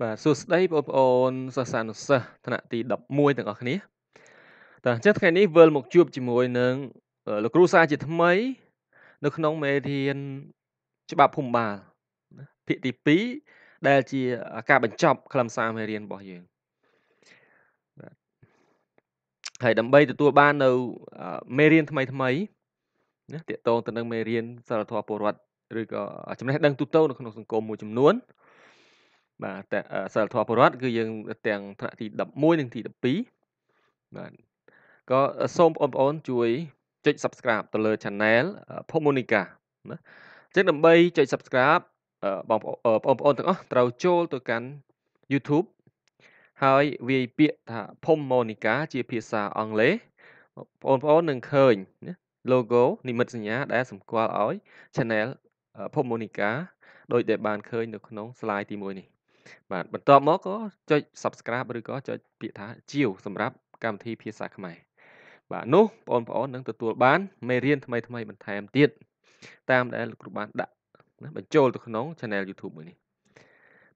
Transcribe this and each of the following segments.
បាទសួស្តីបងប្អូនសិស្សានុសិស្សថ្នាក់ទី11ទាំងអស់គ្នាតើអញ្ចឹងថ្ងៃនេះវិលមកជួបជាមួយនឹងលោកគ្រូសាជាថ្មី នៅក្នុងមេរៀនច្បាប់ភូមិបាលភាគទី2ដែល ជាការបញ្ចប់ខ្លឹមសារមេរៀនរបស់យើងបាទហើយដើម្បីទទួលបាននៅមេរៀនថ្មី ថ្មីណាតកតងទៅនឹងមេរៀនសារធម៌ពលរដ្ឋឬក៏ចំណេះដឹង ទូទៅនៅក្នុងសង្គមមួយចំនួនបាទតែសិលធម៌ពរដ្ឋគឺយើងទាំងថ្នាក់ទី11និងទី12បាទក៏សូមបងប្អូនជួយចុច subscribe ទៅលើ channel ភូមិនីកាណាអញ្ចឹងដើម្បីចុច subscribe បងប្អូនទាំងអស់ត្រូវចូលទៅកាន់ YouTube ហើយវាយពាក្យថាភូមិម៉ូនីកាជាភាសាអង់គ្លេសបងប្អូននឹងឃើញ logo និមិត្តសញ្ញាដែលសម្គាល់ឲ្យ channel ភូមិម៉ូនីកាដោយដែលបានឃើញនៅក្នុង slide ទី1នេះបាទបន្ទាប់មកក៏ចុច subscribe ឬក៏ចុចពាក្យថាជាវសម្រាប់កម្មវិធីភាសាខ្មែរបាទនោះបងប្អូននឹងទទួលបានមេរៀនថ្មីថ្មីបន្ថែមទៀតតាមដែលលោកគ្រូបានដាក់ណាបញ្ចូលទៅក្នុង channel YouTube មួយនេះ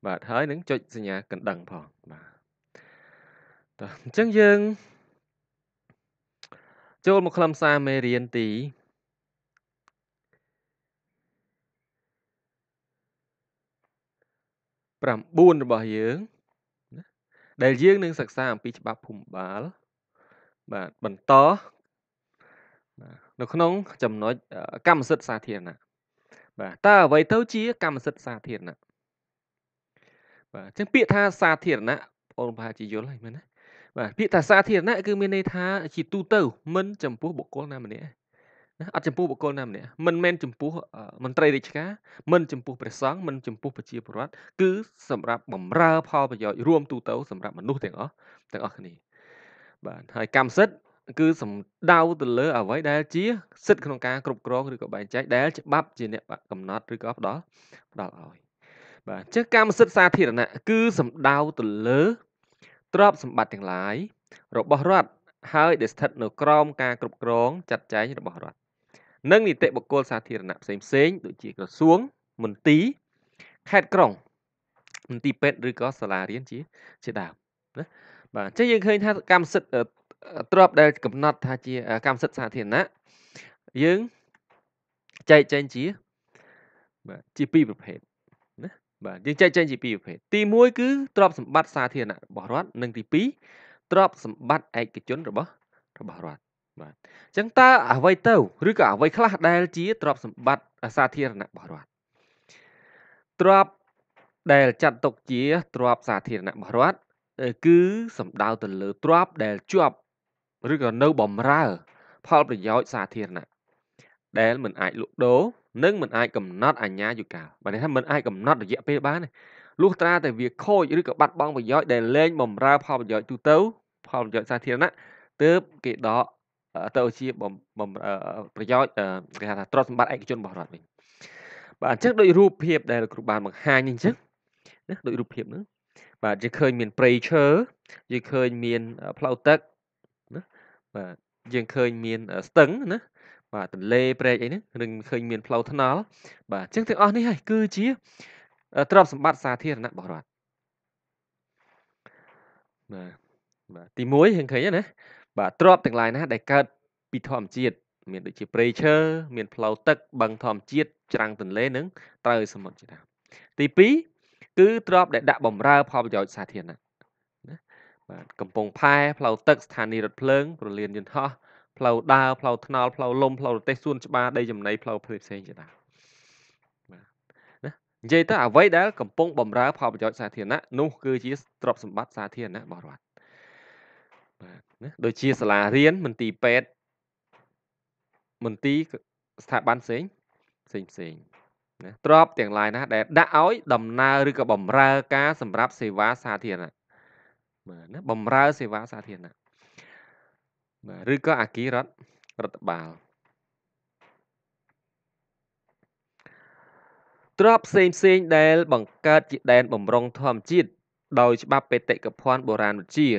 បាទហើយនឹងចុចសញ្ញាកណ្ដឹងផងបាទតោះអញ្ចឹងយើងចូលមកខ្លឹមសារមេរៀនទី9របស់យើងណាដែលយើងនឹងសិក្សាអំពីច្បាប់ភូមិបាលបាទបន្តនៅក្នុងចំណុចកម្មសិទ្ធិសាធារណៈបាទតើអ្វីទៅជា កម្មសិទ្ធិសាធារណៈបាទអញ្ចឹងពាក្យថាសាធារណៈបងប្រហែលជាយល់ហើយមែនទេបាទពាក្យថាសាធារណៈគឺមានន័យថាជាទូទៅ មិន ចំពោះបុគ្គលណាម្នាក់ណាអត់ចំពោះបុគ្គលណាម្នាក់មិនមែនចំពោះមន្ត្រីរាជការមិនចំពោះព្រះសង្ឃមិនចំពោះប្រជាពលរដ្ឋគឺសម្រាប់បំរើផលប្រយោជន៍រួមទូទៅសម្រាប់មនុស្សទាំងអស់ទាំងអស់គ្នាបាទហើយកម្មសិទ្ធិគឺសំដៅទៅលើ អ្វីដែលជាសិទ្ធិក្នុងការគ្រប់គ្រងឬក៏បែងចែកដែលច្បាប់ជាអ្នកកំណត់ឬក៏ផ្ដល់ផ្ដល់ឲ្យបាទអញ្ចឹងកម្មសិទ្ធិសាធារណៈគឺសំដៅទៅលើទ្រព្យសម្បត្តិទាំងឡាយរបស់រដ្ឋហើយដែលស្ថិតនៅក្រោមការគ្រប់គ្រងចាត់ចែងរបស់រដ្ឋនិងនីតិបុគ្គលសាធារណៈផ្សេងៗដូចជាក្រសួងមន្ទីរខេត្តក្រុងមន្ទីរពេទ្យឬក៏សាលារៀនជាជាដើមណាបាទអញ្ចឹងយើងឃើញថាកម្មសិទ្ធិទ្របដែលកំណត់ថាជាកម្មសិទ្ធិសាធារណៈយើងចែកចែងជាបាទជាពីរប្រភេទណាបាទយើងចែកចែងជាពីរប្រភេទទី1គឺទ្របសម្បត្តិសាធារណៈរបស់រដ្ឋនិងទី2ទ្របសម្បត្តិឯកជន របស់របស់រដ្ឋបាទអញ្ចឹងតើអ្វីទៅឬក៏អ្វីខ្លះដែលជាទ្រព្យសម្បត្តិសាធារណៈរបស់រដ្ឋទ្រព្យដែលចាត់ទុកជាទ្រព្យសាធារណៈរបស់រដ្ឋគឺសំដៅទៅលើទ្រព្យដែលជាប់ឬក៏នៅបំរើផលប្រយោជន៍សាធារណៈដែលមិនអាចលក់ដូរនិង មិនអាចកំណត់អាជ្ញាយុកាលបើនេះថាមិនអាចកំណត់រយៈពេលបានទេលុះត្រាតែវាខូចឬក៏បាត់បង់ប្រយោជន៍ដែលលែងបំរើផលប្រយោជន៍ទូទៅផលប្រយោជន៍សាធារណៈទើបគេដកទៅជាប្រយោជន៍គេហៅថាទ្រព្យសម្បត្តិឯកជនរបស់រដ្ឋវិញបាទអញ្ចឹងដោយរូបភាព ដែលលោកគ្រូបានបង្ហាញអញ្ចឹងណាដោយរូបភាពហ្នឹងបាទយើងឃើញមានព្រៃឈើយើងឃើញមានផ្លូវទឹកណាបាទយើងឃើញមាន ស្ទឹងណាបាទទន្លេព្រែកអីហ្នឹងនឹងឃើញមានផ្លូវថ្នល់បាទអញ្ចឹងទាំងអស់នេះហើយគឺជាទ្រព្យសម្បត្តិសាធារណៈរបស់រដ្ឋបាទបាទទី1យើងឃើញណាបាទទ្រព្យទាំងឡាយណាដែលកើតពីធម្មជាតិមានដូចជាព្រៃឈើមានផ្លូវទឹកបឹងធម្មជាតិច្រាំងទន្លេនិងត្រូវសមុទ្រជាដើមទី2គឺទ្រព្យដែលដាក់បំរើផលប្រយោជន៍សាធារណៈណាបាទកំពង់ផែផ្លូវទឹកស្ថានីយ៍រថភ្លើង ប្រលានយន្តហោះផ្លូវដើរផ្លូវថ្នល់ផ្លូវលំផ្លូវរទេសសួនច្បារដីចំណីផ្លូវផ្សេងផ្សេងជាដើមនិយាយទៅអ្វីដែលកំពុងបំរើផលប្រយោជន៍សាធារណៈនោះគឺជាទ្រព្យសម្បត្តិសាធារណៈរបស់រដ្ឋបាទណាដូចជាសាលារៀនមន្ទីរពេទ្យមន្ទីរស្ថាប័នផ្សេងផ្សេងផ្សេងណាទ្របទាំងឡាយណា ដែលដាក់ឲ្យដំណើរឬក៏បំរើការសម្រាប់សេវាសាធារណៈបាទណាបំរើសេវាសាធារណៈបាទឬក៏អាគាររដ្ឋរដ្ឋបាលទ្របផ្សេងផ្សេង ដែលបង្កើតជាដែនបំរុងធម្មជាតិដោយច្បាប់បេតិកភណ្ឌបុរាណវិទ្យា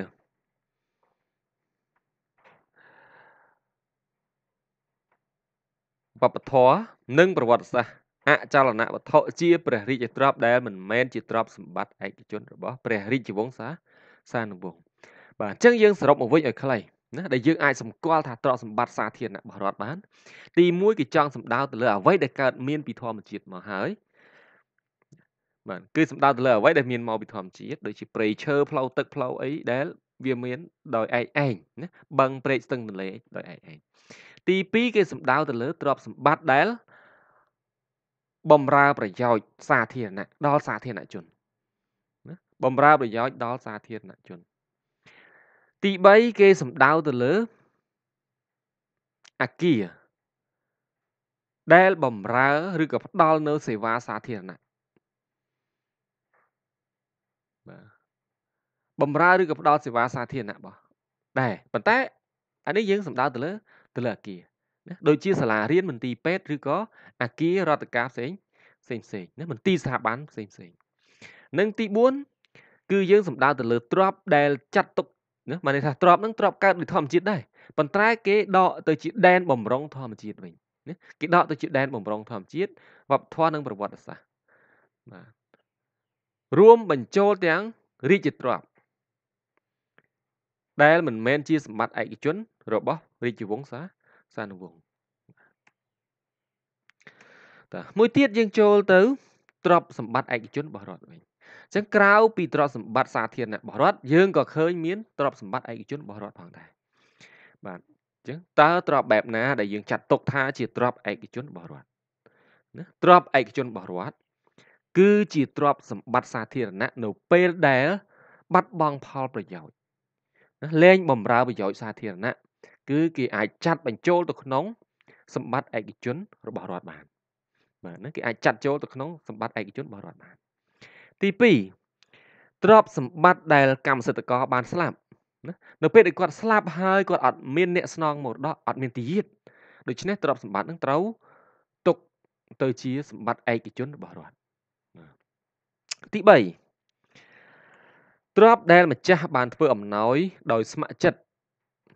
វប្បធម៌និងប្រវត្តិសាស្ត្រអចលនវត្ថុជាព្រះរាជទ្រព្យដែល មិនមែនជាទ្រព្យសម្បត្តិឯកជនរបស់ព្រះរាជវង្សាសានុវង្សបាទអញ្ចឹងយើងសរុបមកវិញឲ្យខ្លីណាដែលយើងអាចសម្គាល់ថាទ្រព្យសម្បត្តិសាធារណៈរបស់រដ្ឋបាន ទី1គឺចង់សម្ដៅទៅលើអ្វីដែលកើតមានពីធម្មជាតិមកហើយបាទគឺសម្ដៅទៅលើអ្វីដែលមានមកពីធម្មជាតិដូចជាព្រៃឈើផ្លូវទឹកផ្លូវអីដែល វាមាន ដោយឯងឯងណាបឹងព្រែកស្ទឹងទន្លេដោយឯងឯងទី2គេសំដៅទៅលើទ្រព្យសម្បត្តិដែលបំរើ ប្រយោជន៍សាធារណៈដល់សាធារណជនណាបំរើប្រយោជន៍ដល់សាធារណជន ទី3គេសំដៅទៅលើអាគារ ដែលបំរើឬក៏ផ្ដល់នៅ សេវាសាធារណៈបាទបំរើឬក៏ផ្ដល់សេវាសាធារណៈបោះដែរប៉ុន្តែអានេះយើងសំដៅទៅលើទៅលើអាគារណាដូចជា សាលារៀនមន្ទីរពេទ្យឬក៏អាគាររដ្ឋការផ្សេងផ្សេងផ្សេងណាមន្ទីរស្ថាប័នផ្សេងផ្សេងនិងទី4គឺយើងសំដៅទៅលើទ្របដែលចាត់ទុកណាមកន័យថាទ្របហ្នឹងទ្របកើតដោយធម្មជាតិដែរប៉ុន្តែគេដកទៅជា ដែនបំរុងធម្មជាតិវិញណាគេដកទៅជាដែនបំរុងធម្មជាតិវប្បធម៌និងប្រវត្តិសាស្ត្របាទរួមបញ្ចូលទាំងរាជទ្របដែលមិនមែនជាសម្បត្តិឯកជនរបស់រាជវង្សសាសានុវង្សតាមួយទៀតយើងចូលទៅទ្រព្យសម្បត្តិឯកជនរបស់រដ្ឋវិញអញ្ចឹងក្រៅពីទ្រព្យសម្បត្តិសាធារណៈរបស់រដ្ឋយើងក៏ឃើញមានទ្រព្យសម្បត្តិឯកជនរបស់រដ្ឋផងដែរបាទអញ្ចឹងតើទ្រព្យបែបណាដែលយើងចាត់ទុកថាជាទ្រព្យឯកជនរបស់រដ្ឋណាទ្រព្យឯកជនរបស់រដ្ឋគឺជាទ្រព្យសម្បត្តិសាធារណៈនៅពេលដែល បាត់បង់ផលប្រយោជន៍ណាលែងបំរើប្រយោជន៍សាធារណៈគឺគេអាចចាត់បញ្ចូល ទៅក្នុង សម្បត្តិឯកជន របស់រដ្ឋបានបាទហ្នឹងគេអាចចាត់ចូលទៅក្នុងសម្បត្តិឯកជនរបស់រដ្ឋបានទី2ទ្រព្យសម្បត្តិដែលកម្មសិទ្ធិករបានស្លាប់ណានៅពេលដែលគាត់ស្លាប់ហើយគាត់អត់មានអ្នកស្នងមរតកអត់មានទីយាតដូច្នេះទ្រព្យសម្បត្តិនឹងត្រូវទុកទៅជា សម្បត្តិឯកជន របស់រដ្ឋទី3ទ្រព្យដែលម្ចាស់បាន ធ្វើអំណោយដោយស្ម័គ្រចិត្ត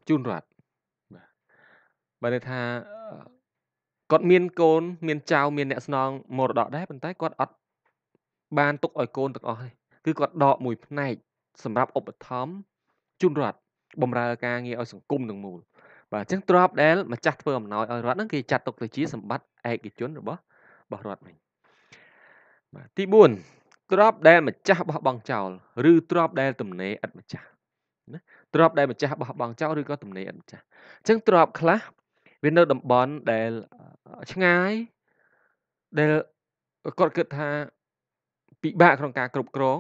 ជូនរដ្ឋបើន័យថាគាត់មានកូន មានចៅមានអ្នកស្នងមរតកដែរប៉ុន្តែគាត់អត់បាន ទុកឲ្យកូនទាំងអស់ទេគឺគាត់ដកមួយ ផ្នែក សម្រាប់ឧបត្ថម្ភជូនរដ្ឋបំរើការងារឲ្យសង្គមទាំងមូល បាទអញ្ចឹងទ្រប ដែលម្ចាស់ធ្វើអំណោយឲ្យរដ្ឋហ្នឹងគេចាត់ទុកទៅជាសម្បត្តិឯកជនរបស់របស់រដ្ឋវិញបាទទី4ទ្របដែលម្ចាស់បោះបង់ចោលឬទ្រប ដែល ទំនេរឥតម្ចាស់ណាទ្រប ដែលម្ចាស់បោះបង់ចោលឬក៏ទំនេរឥតម្ចាស់អញ្ចឹងទ្របខ្លះវានៅតំបន់ដែលឆ្ងាយដែលគាត់គិតថាពិបាក ក្នុងការគ្រប់គ្រង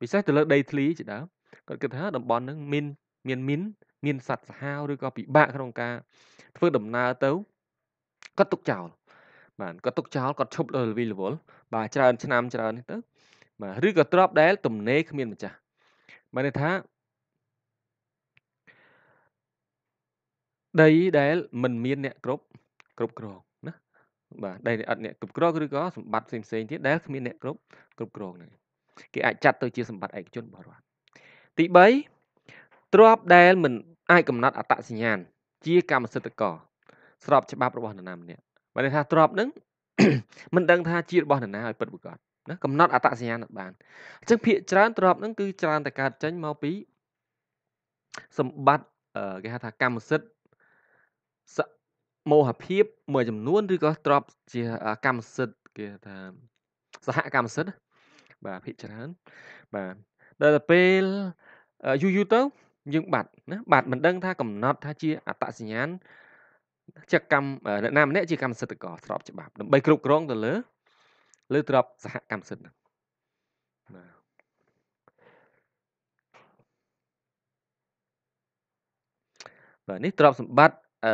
ពិសេសទៅលើ ដី ធ្លីជាដើមគាត់គិតថាតំបន់ហ្នឹងមាន មានមានមានសត្វសាហាវឬក៏ពិបាកក្នុងការ ធ្វើដំណើរទៅគាត់ទុកចោលបាទគាត់ទុកចោលគាត់ឈប់លើលវិលវល់បាទច្រើន ឆ្នាំ ច្រើនទៅបាទឬក៏ទ្រប ដែល ទំនេរគ្មានម្ចាស់បានន័យថាដីដែលមិនមានអ្នកគ្រប់គ្រប់គ្រងណាបាទដីដែលអត់អ្នកគ្រប់គ្រងឬក៏សម្បត្តិផ្សេងៗទៀតដែលគ្មានអ្នកគ្រប់គ្រប់គ្រងហ្នឹងគេអាចចាត់ទៅជាសម្បត្តិឯកជនរបស់រដ្ឋទី3ទ្របដែលមិនអាចកំណត់អត្តសញ្ញាណជា កម្មសិទ្ធិកស្រប ច្បាប់របស់នរណាម្នាក់បើន័យថាទ្របហ្នឹងមិនដឹងថាជារបស់នរណាឲ្យពិតប្រាកដណាកំណត់អត្តសញ្ញាណបានអញ្ចឹងភាកច្រើនទ្របហ្នឹងគឺច្រើនតែកើតចេញមកពីសម្បត្តិគេហៅថាកម្មសិទ្ធិសមោហភាពមួយចំនួនឬក៏ទ្របជាកម្មសិទ្ធិគេថាសហកម្មសិទ្ធិបាទភិកច្រើនបាទដល់ទៅពេលយូរយូរទៅយើងបាត់ណាបាត់មិនដឹងថាកំណត់ថាជាអត្តសញ្ញាណជាកម្មអ្នកណាម្នាក់ជាកម្មសិទ្ធិកស្របច្បាប់ដើម្បីគ្រប់គ្រងទៅលើលើទ្របសហកម្មសិទ្ធិហ្នឹងបាទបាទនេះទ្រព្យសម្បត្តិឯ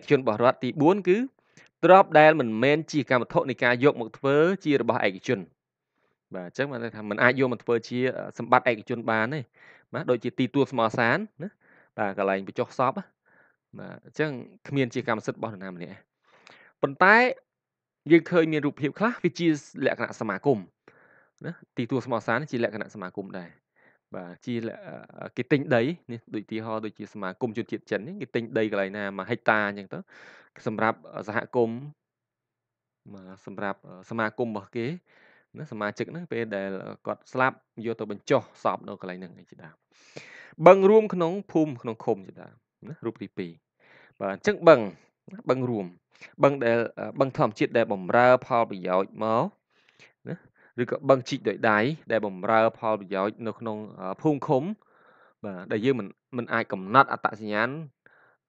កជនរបស់រដ្ឋទី4គឺទ្របដែលមិនមែនជាកម្មវត្ថុនៃការយកមកធ្វើជារបស់ឯកជនបាទអញ្ចឹងបានថាมันអាចយកមកធ្វើជាសម្បត្តិឯកជនបានទេបាទដូចជាទីទួលស្មោះសានណាបាទកន្លែងបញ្ចុះសពបាទអញ្ចឹងគ្មានជាកម្មសិទ្ធិរបស់នរណាម្នាក់ប៉ុន្តែយើងឃើញមានរូបភាព ខ្លះវាជាលក្ខណៈសមាគមណាទីទួលស្មោះសានជាលក្ខណៈសមាគមដែរបាទជាគេទិញដីនេះដូចទីហោដូចជាសមាគមជនជាតិចិនគេទិញដីកន្លែងណាមួយហិកតាអញ្ចឹងទៅសម្រាប់សហគមន៍មកសម្រាប់សមាគមរបស់គេណាសមាជិកហ្នឹងពេលដែលគាត់ស្លាប់យកទៅបញ្ចុះសពនៅកន្លែងហ្នឹងឯងជាដើមបឹងរួមក្នុងភូមិក្នុងឃុំជាដើមណារូបទី2បាទអញ្ចឹងបឹងបឹងរួមបឹងដែលបឹងធម្មជាតិដែលបំរើផលប្រយោជន៍មកឬក៏បឹងជីកដោយដៃដែលបំរើផលប្រយោជន៍នៅក្នុងភូមិឃុំបាទដែលយើងមិនមិនអាចកំណត់អត្តសញ្ញាណ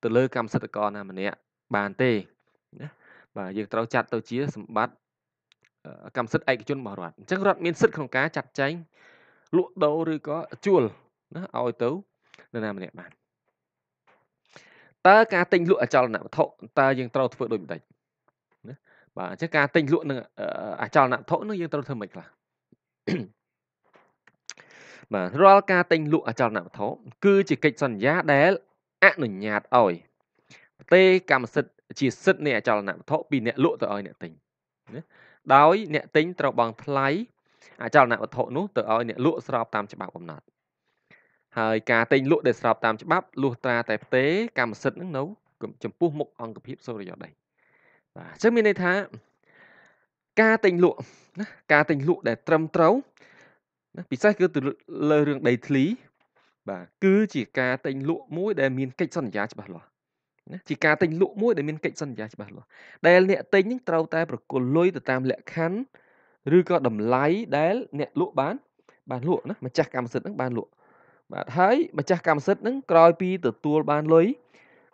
ទៅលើ កម្មសិទ្ធិករណាម្នាក់បានទេណាបាទយើងត្រូវចាត់ទៅជាសម្បត្តិកម្មសិទ្ធិឯកជនរបស់រដ្ឋអញ្ចឹងរដ្ឋមានសិទ្ធិក្នុងការចាត់ចែងលក់ដូរឬក៏ជួលណាឲ្យទៅនរណាម្នាក់បានតើការទិញលក់អចលនៈវត្ថុតើយើងត្រូវធ្វើដូចម្តេចបាទអញ្ចឹងការទិញលក់នឹងអចលនធុនឹងយើងត្រូវធ្វើមិនខ្លះបាទរាល់ការទិញលក់អចលនវត្ថុគឺជាកិច្ចសន្យាដែលអនុញ្ញាតឲ្យផ្ទេរកម្មសិទ្ធិជាសិទ្ធិនៃអចលនវត្ថុពីអ្នកលក់ទៅឲ្យអ្នកទិញណាដោយអ្នកទិញត្រូវបង់ថ្លៃអចលនវត្ថុនោះទៅឲ្យអ្នកលក់ស្របតាមច្បាប់កំណត់ហើយការទិញលក់ដែលស្របតាមច្បាប់លុះត្រាតែផ្ទេរកម្មសិទ្ធិនឹងនៅចំពោះមុខអង្គភាពសូរិយោដីបាទអញ្ចឹងមានន័យថា ការទិញលក់ណាការទិញលក់ដែល ត្រឹមត្រូវ ណាពិសេសគឺទៅលើរឿងដីធ្លីបាទគឺជាការទិញលក់មួយដែលមានកិច្ចសន្យាច្បាស់លាស់ណាជាការទិញលក់មួយដែលមានកិច្ចសន្យាច្បាស់លាស់ដែលអ្នកទិញនឹងត្រូវតែប្រគល់លុយទៅតាមលក្ខខណ្ឌឬក៏តម្លៃដែលអ្នកលក់បានបានលក់ណាម្ចាស់កម្មសិទ្ធិនឹងបានលក់បាទហើយម្ចាស់កម្មសិទ្ធិនឹងក្រោយពីទទួល បានលុយ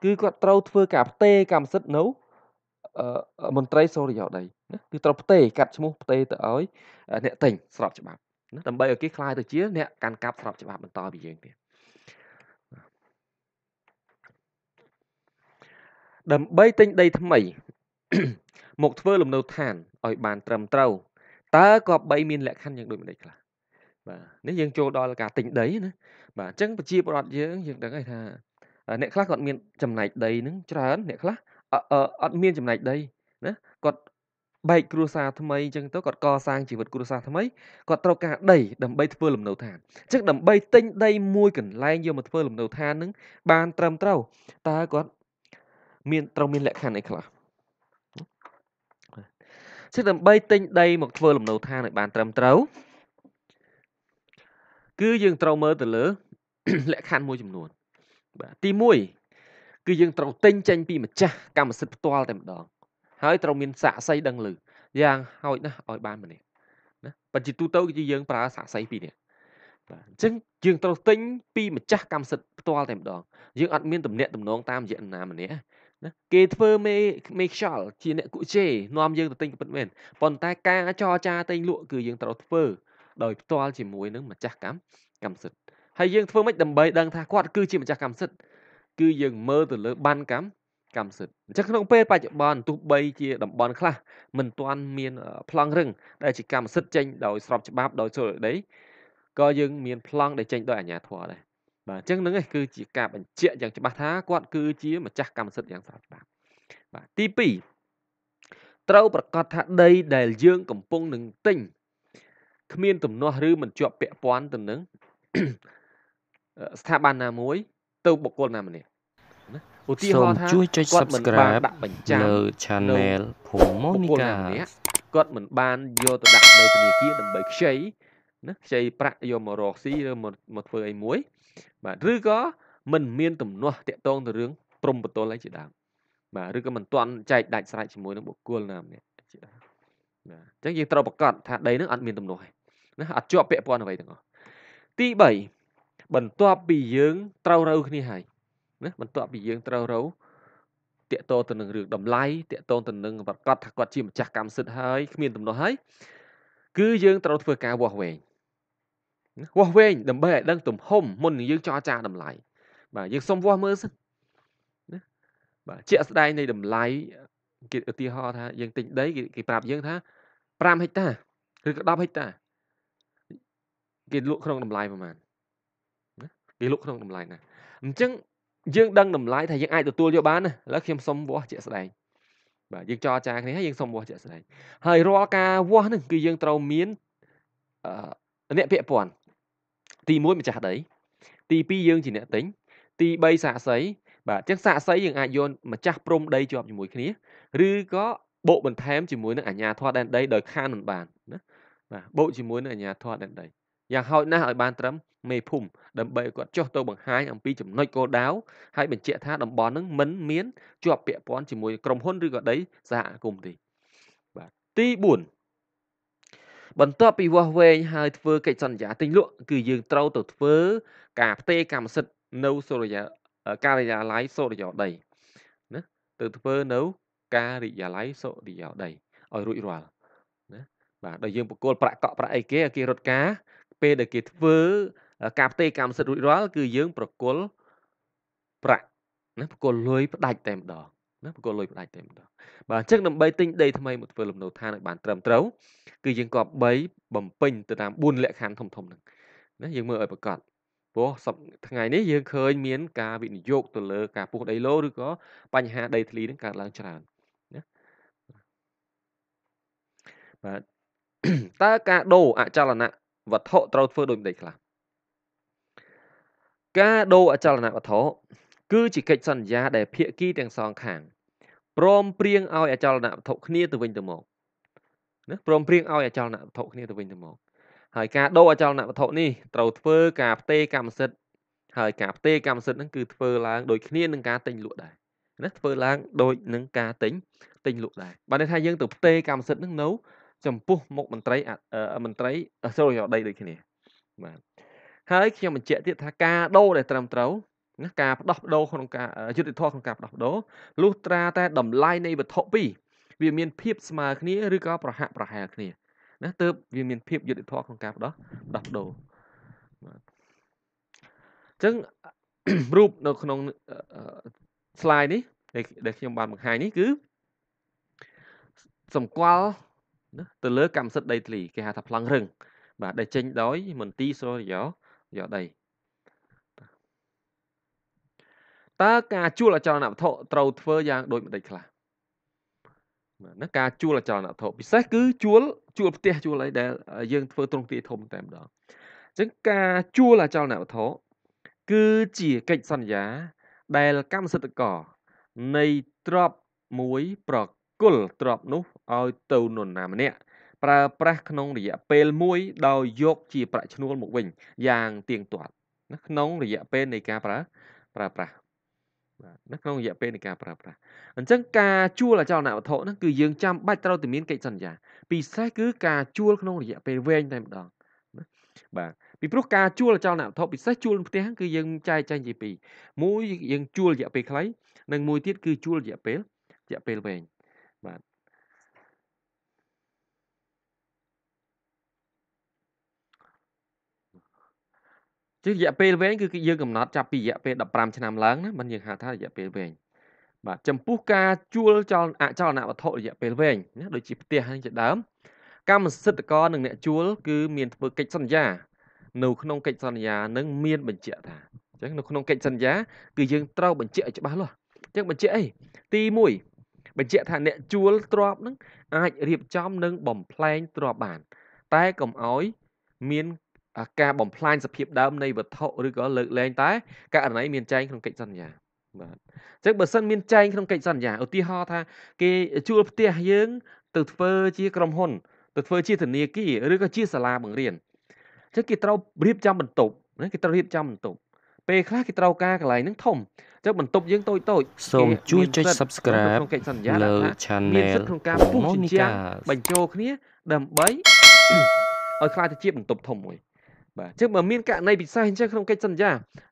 គឺគាត់ត្រូវធ្វើការផ្ទេរកម្មសិទ្ធិនៅមន្ត្រីសូរិយោដីណាគឺត្រូវផ្ទេកាត់ឈ្មោះផ្ទេទៅឲ្យអ្នកទិញស្របច្បាប់ណាដើម្បីឲ្យគេคลายទៅជាអ្នកកាន់កាប់ស្របច្បាប់បន្តពីយើងទៀតដើម្បីទិញដីថ្មីមកធ្វើលំនៅឋានឲ្យ បានត្រឹមត្រូវតើក៏បីមានលក្ខខណ្ឌយ៉ាងដូចម្ដេចខ្លះបាទនេះយើងចូលដល់ការទិញដីណាបាទអញ្ចឹងប្រជាពលរដ្ឋយើងយើងដឹងហើយថាអ្នកខ្លះគាត់មានចំណែកដីនឹងច្រើនអ្នកខ្លះអត់មានចំណែកដីណាគាត់បែកគ្រួសារថ្មីអញ្ចឹងទៅគាត់កសាងជីវិតគ្រួសារថ្មីគាត់ត្រូវការដីដើម្បីធ្វើលំនៅឋានអញ្ចឹងដើម្បីទិញដីមួយកន្លែងយកមកធ្វើលំនៅឋាននឹងបាន ត្រឹមត្រូវតើគាត់មានត្រូវមានលក្ខខណ្ឌអីខ្លះជាដើម្បីទិញដីមកធ្វើលំនៅឋានឲ្យបានត្រឹមត្រូវគឺយើងត្រូវមើលទៅលើ លក្ខខណ្ឌមួយចំនួនបាទទី1គឺយើងត្រូវទិញចេញពីម្ចាស់កម្មសិទ្ធិផ្ទាល់តែម្ដងហើយត្រូវមានសាក់សីដឹងឮយ៉ាងហោចណាស់ឲ្យបានម្នាក់ណាបើជាទូទៅគឺយើងប្រើសាក់សីពីរនេះបាទអញ្ចឹងយើងត្រូវទិញពីម្ចាស់កម្មសិទ្ធិផ្ទាល់តែម្ដងយើងអត់មានទំនាក់ទំនងតាមរយៈណាម្នាក់ណាគេធ្វើមេមេខ្យល់ជាអ្នកគុជេនាំយើងទៅទិញពិតមែនប៉ុន្តែការចរចាទិញលក់គឺយើងត្រូវធ្វើ ដោយផ្ទាល់ជាមួយនឹងម្ចាស់កម្មកម្មសិទ្ធិហើយយើងធ្វើមិនដើម្បីដឹងថាគាត់គឺជាម្ចាស់កម្មសិទ្ធិគឺយើងមើលទៅលើ បាន កម្មកម្មសិទ្ធិអញ្ចឹងក្នុងពេលបច្ចុប្បន្នទោះបីជាតំបន់ខ្លះមិនទាន់មានប្លង់រឹងដែលជាកម្មសិទ្ធិចេញ ដោយស្រប ច្បាប់ដោយសុលដីក៏យើងមានប្លង់ដែលចេញដោយអាជ្ញាធរដែរបាទអញ្ចឹងនឹងគឺជាការបញ្ជាក់យ៉ាងច្បាស់ថាគាត់គឺជាម្ចាស់កម្មសិទ្ធិយ៉ាងស្របច្បាប់បាទទី2ត្រូវប្រកាសថាដី ដែលយើងកំពុងនឹងទិញគ្មាន ទំនាស់ឬមិនជាប់ពាក់ព័ន្ធទៅនឹងស្ថាប័នណាមួយទៅបុគ្គលណាម្នាក់ណាឧទាហរណ៍ថាជួយចុច Subscribe ដាក់បញ្ចាំលើ Channel ភូមិ Monica គាត់មិនបានយកទៅដាក់នៅធនាគារដើម្បីខ្ចីណាខ្ចីប្រាក់យកមករកស៊ីឬមកធ្វើអីមួយបាទឬក៏មិនមានទំនាស់តាក់ទងទៅរឿងព្រំបទលអីជាដើមបាទឬក៏មិនទាន់ចែកដាច់ស្រេចជាមួយនឹងបុគ្គលណាម្នាក់ជាដើមបាទអញ្ចឹងយើងត្រូវប្រកាសថាដីនឹងអត់មានទំនាស់ទេណាអត់ជាប់ពាក់ព័ន្ធអ្វីទាំងអស់ទី3បន្ទាប់ពីយើងត្រូវរូវគ្នាហើយណាបន្ទាប់ពីយើងត្រូវរូវតាកតទៅនឹងរឿងតម្លៃតាកតទៅនឹងប្រកាសថាគាត់ជាម្ចាស់កម្មសិទ្ធិហើយគ្មានទំនាស់ហើយគឺយើងត្រូវធ្វើការវាស់វែងវាស់វែងដើម្បីឲ្យដឹងទំហំមុននឹងយើងចរចាតម្លៃបាទយើងសុំវាស់មើលសិនណាបាទជាក់ស្ដែងនៃតម្លៃគេឧទាហរណ៍ថាយើងទិញដីគេប្រាប់យើងថា5ហិកតាឬក៏10ហិកតាគេលក់ក្នុងតម្លៃប្រហែលគេលក់ក្នុងតម្លៃណាអញ្ចឹងយើងដឹងតម្លៃថាយើងអាចទទួលយកបានណាឥឡូវខ្ញុំសុំវាស់ជាក់ស្ដែងបាទយើងចរចាគ្នាហើយយើងសុំវាស់ជាក់ស្ដែងហើយរាល់ការវាស់នឹងគឺយើងត្រូវមានអឺអ្នកពាក់ព័ន្ធទី1ម្ចាស់ដី ទី2យើងជាអ្នកទិញទី3សាកសីបាទអញ្ចឹងសាកសីយើងអាចយកម្ចាស់ព្រំដីជាប់ជាមួយគ្នា ឬក៏បូកបន្ថែមជាមួយនឹងអាជ្ញាធរដែនដីដោយខានមិនបានណាបាទបូកជាមួយនឹងអាជ្ញាធរដែនដីយ៉ាងហោចណាស់ឲ្យបានត្រឹមមេភូមិដើម្បីគាត់ចុះទៅបង្ហាញអំពីចំណុចគោលដៅហើយបញ្ជាក់ថាតំបន់ហ្នឹងមិនមានជាប់ពាក់ព័ន្ធជាមួយក្រុមហ៊ុនឬក៏ដីសហគមន៍ទេបាទទី4បន្ទាប់ពីវាស់វែងហើយធ្វើកិច្ចសន្យាទិញលក់គឺយើងត្រូវទៅធ្វើ ការផ្ទេរកម្មសិទ្ធិនៅសូរិយាការិយាល័យសូរិយោដីណាទៅធ្វើនៅការិយាល័យសូរិយោដីឲ្យរួចរាល់ណាបាទដល់យើងបកគោលប្រាក់កក់ប្រាក់អីគេឲ្យគេរត់ការពេលដែលគេធ្វើការផ្ទេរកម្មសិទ្ធិរួចរាល់គឺយើងប្រគល់ប្រាក់ណាប្រគល់លុយផ្ដាច់តែម្ដងណាប្រគល់លុយផ្ដាច់តែម្ដងបាទអញ្ចឹងដើម្បីទិញដីថ្មីមកធ្វើលំនៅឋានឲ្យបានត្រឹមត្រូវគឺយើងគប្បីបំពេញទៅតាម4លក្ខខណ្ឌធំធំហ្នឹងណាយើងមើលឲ្យប្រកបព្រោះសប្ថ្ងៃនេះយើងឃើញមាន ការវិនិយោគទៅលើការពុះដីឡូឬក៏បញ្ហាដីធ្លីនឹងកើតឡើងច្រើនណាបាទតើការដូរអចលនៈវត្ថុត្រូវធ្វើដូចម្ដេចខ្លះការដូរអចលនវត្ថុគឺជាកិច្ចសន្យាដែលភាគីទាំងសងខាងព្រមព្រៀងឲ្យអចលនវត្ថុគ្នាទៅវិញទៅមកណាព្រមព្រៀងឲ្យអចលនវត្ថុគ្នាទៅវិញទៅមក ហើយការដូរអចលនវត្ថុនេះត្រូវធ្វើការផ្ទេរកម្មសិទ្ធិហើយការផ្ទេរកម្មសិទ្ធិហ្នឹងគឺធ្វើឡើងដោយគ្នានឹងការទិញលក់ដែរណាធ្វើឡើងដោយនឹងការទិញទិញលក់ដែរបានន័យថាយើងទៅផ្ទេរកម្មសិទ្ធិហ្នឹងនៅ ចំពោះមុខមន្ត្រីមន្ត្រីសូរិយោដីដូចគ្នាបាទហើយខ្ញុំបញ្ជាក់ទៀតថាការដូរដែលត្រឹមត្រូវណាការផ្ដោះប្ដូរក្នុងការយុទ្ធធម៌ក្នុងការផ្ដោះប្ដូរលុះត្រា តែតម្លៃនៃវត្ថុពីរវាមានភាពស្មើគ្នាឬក៏ប្រហាក់ប្រហែលគ្នាណាទើបវាមានភាពយុទ្ធធម៌ក្នុងការផ្ដោះផ្ដោះប្ដូរបាទអញ្ចឹងរូបនៅក្នុង slide នេះដែលខ្ញុំបានបង្ហាញនេះគឺសម្គាល់ទៅលើកម្មសិទ្ធិដីធ្លីគេហៅថាប្លង់រឹងបាទដែលចេញដោយ មន្ទីរសូរិយោយកដីតើការជួលអចលនវត្ថុត្រូវធ្វើយ៉ាងដូចម្តេចខ្លះបាទណាការជួលអចលនវត្ថុពិសេសគឺ ជួល ជួលផ្ទះជួលអីដែលយើងធ្វើទ្រង់ទ្រាយធំតែម្ដងអញ្ចឹងការជួលអចលនវត្ថុគឺជាកិច្ចសន្យាដែលកម្មសិទ្ធិករនៃទ្រព្យមួយ ប្រគល់ទ្រព្យនោះឲ្យទៅនរណាម្នាក់ប្រើប្រាស់ក្នុងរយៈពេលមួយដោយយក ជាប្រាក់ឈ្នួលមកវិញយ៉ាងទៀងទាត់ណាក្នុងរយៈពេលនៃការប្រើប្រើប្រាស់បាទនៅក្នុងរយៈពេលនៃការប្រើប្រាស់អញ្ចឹងការជួលអចលនវត្ថុហ្នឹងគឺយើងចាំបាច់ត្រូវតែមានកិច្ចសន្យាពិសេសគឺការជួលក្នុងរយៈពេលវែងតែម្ដង បាទពីព្រោះការជួលអចលនវត្ថុពិសេសជួលផ្ទះគឺយើងចែកចែងជាពីរមួយយើងជួលរយៈពេលខ្លីនិងមួយទៀតគឺជួលរយៈពេលរយៈពេលវែងបាទគឺរយៈពេលវែងគឺយើងកំណត់ចាប់ពីរយៈពេល15ឆ្នាំឡើងណាមិនយើងហៅថារយៈពេលវែងបាទចំពោះការជួលចលអចលនវត្ថុរយៈពេលវែងណាដូចជាផ្ទះហ្នឹងជាដើមកម្មសិទ្ធិករនិងអ្នកជួលគឺមានធ្វើកិច្ចសន្យា នៅ ក្នុងកិច្ចសន្យានឹងមានបញ្ជាក់ថាអញ្ចឹងនៅក្នុងកិច្ចសន្យាគឺយើងត្រូវបញ្ជាក់ឲ្យច្បាស់លាស់អញ្ចឹងបញ្ជាក់អីទី1បញ្ជាក់ថាអ្នកជួលទ្រព្យនឹងអាចរៀបចំនិងបំផ្លែងទ្រព្យបាន តែកុំឲ្យមានការបំផ្លាញសភាពដើមនៃវត្ថុឬក៏លើកលែងតែករណីមានចែងក្នុងកិច្ចសន្យាបាទអញ្ចឹងបើសិនមានចែងក្នុងកិច្ចសន្យាឧទាហរណ៍ថា គេជួលផ្ទះយើងទៅធ្វើជាក្រុមហ៊ុន ទៅធ្វើជាធនាគារឬក៏ជាសាលាបង្រៀនអញ្ចឹងគេត្រូវរៀបចំបន្ទប់ណាគេត្រូវរៀបចំបន្ទប់ពេលខ្លះគេត្រូវការកន្លែងហ្នឹងធំចឹងបន្ទប់យើងតូចតូចសូមជួយចុច Subscribe ក្នុងកិច្ចសន្យាលើ Channel មានសិទ្ធិក្នុងការពុះជាបញ្ចូលគ្នាដើម្បីឲ្យខ្លាចទៅជាបន្ទប់ធំមួយបាទអញ្ចឹងបើមានករណីពិសេសអញ្ចឹងក្នុងកិច្ចសន្យា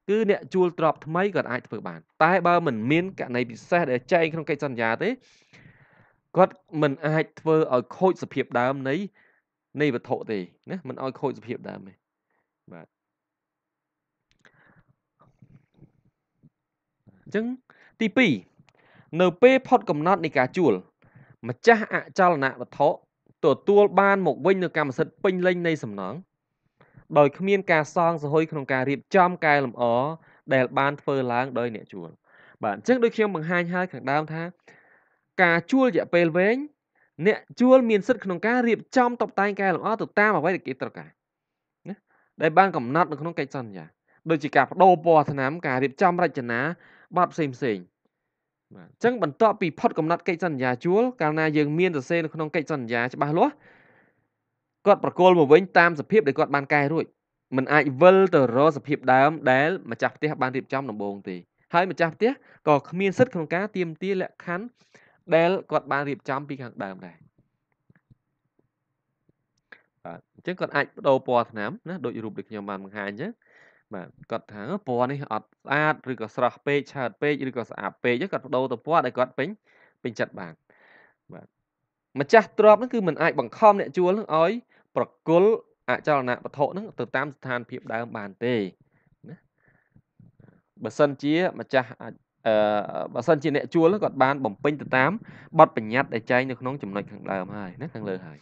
គឺអ្នកជួលទ្រព្យថ្មីក៏អាចធ្វើបានតែ បើមិនមានករណីពិសេសដែលចែងក្នុងកិច្ចសន្យាទេគាត់មិនអាចធ្វើឲ្យ ខូចសភាពដើម នៃ នៃវត្ថុទេណាមិនឲ្យខូចសភាពដើមទេបាទអញ្ចឹងទី2នៅពេលផុតកំណត់នៃការជួល ម្ចាស់អចលនៈវត្ថុទទួល បាន មកវិញនូវកម្មសិទ្ធិពេញលេញនៃសំណងដោយគ្មានការសងសហយក្នុងការរៀបចំកែលម្អដែលបានធ្វើឡើងដោយអ្នកជួល បាទអញ្ចឹងដូចខ្ញុំបង្ហាញហើយខាងដើមថា ការជួលរយៈពេលវែងអ្នកជួលមានសិទ្ធិក្នុងការរៀបចំតុបតែងកែលម្អទៅតាមអ្វីដែលគេត្រូវការណាដែលបានកំណត់នៅក្នុងកិច្ចសន្យាដូចជាការបដូរពណ៌ថ្នាំការរៀបចំរចនាប័ណ្ណផ្សេងផ្សេងបាទអញ្ចឹងបន្ទាប់ពីផុតកំណត់កិច្ចសន្យាជួលកាលណាយើងមានសរសេរនៅក្នុងកិច្ចសន្យាច្បាស់លាស់គាត់ប្រគល់មកវិញតាមសភាពដែលគាត់បានកែរួចมันអាចវិលទៅរកសភាពដើមដែលម្ចាស់ផ្ទះបានរៀបចំដំបូងទេហើយម្ចាស់ផ្ទះក៏គ្មានសិទ្ធិក្នុងការទាមទារលក្ខខណ្ឌដែលគាត់បានរៀបចំពីខាងដើមដែរបាទអញ្ចឹងគាត់អាចបដូរពណ៌ថ្នាំណាដូចរូបដូចខ្ញុំបានបង្ហាញអញ្ចឹងបាទគាត់ថាពណ៌នេះអត់ស្អាតឬក៏ស្រស់ពេកឆើតពេកឬក៏ស្អាតពេកគាត់បដូរទៅពណ៌ដែលគាត់ពេញពេញចិត្តបានបាទម្ចាស់ទ្រពនឹងគឺមិនអាចបង្ខំអ្នកជួលនឹងឲ្យប្រគល់អចលនៈវត្ថុហ្នឹងទៅតាមស្ថានភាព ដើមបានទេណាបើសិនជា ម្ចាស់អឺបើសិនជាអ្នកជួលគាត់បានបំពេញទៅតាមបទបញ្ញត្តិដែលចែងនៅក្នុងចំណុចខាងដើមហើយណាខាងលើហើយ